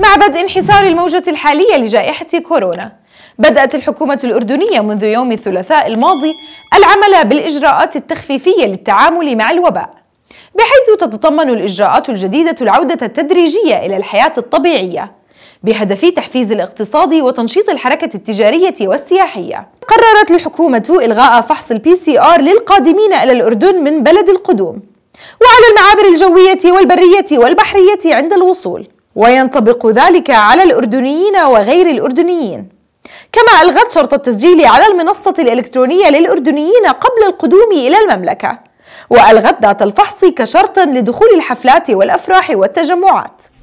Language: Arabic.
مع بدء انحسار الموجة الحالية لجائحة كورونا بدأت الحكومة الأردنية منذ يوم الثلاثاء الماضي العمل بالإجراءات التخفيفية للتعامل مع الوباء بحيث تتضمن الإجراءات الجديدة العودة التدريجية إلى الحياة الطبيعية بهدف تحفيز الاقتصاد وتنشيط الحركة التجارية والسياحية قررت الحكومة إلغاء فحص البي سي آر للقادمين إلى الأردن من بلد القدوم وعلى المعابر الجوية والبرية والبحرية عند الوصول وينطبق ذلك على الأردنيين وغير الأردنيين كما ألغت شرط التسجيل على المنصة الإلكترونية للأردنيين قبل القدوم إلى المملكة وألغت ذات الفحص كشرط لدخول الحفلات والأفراح والتجمعات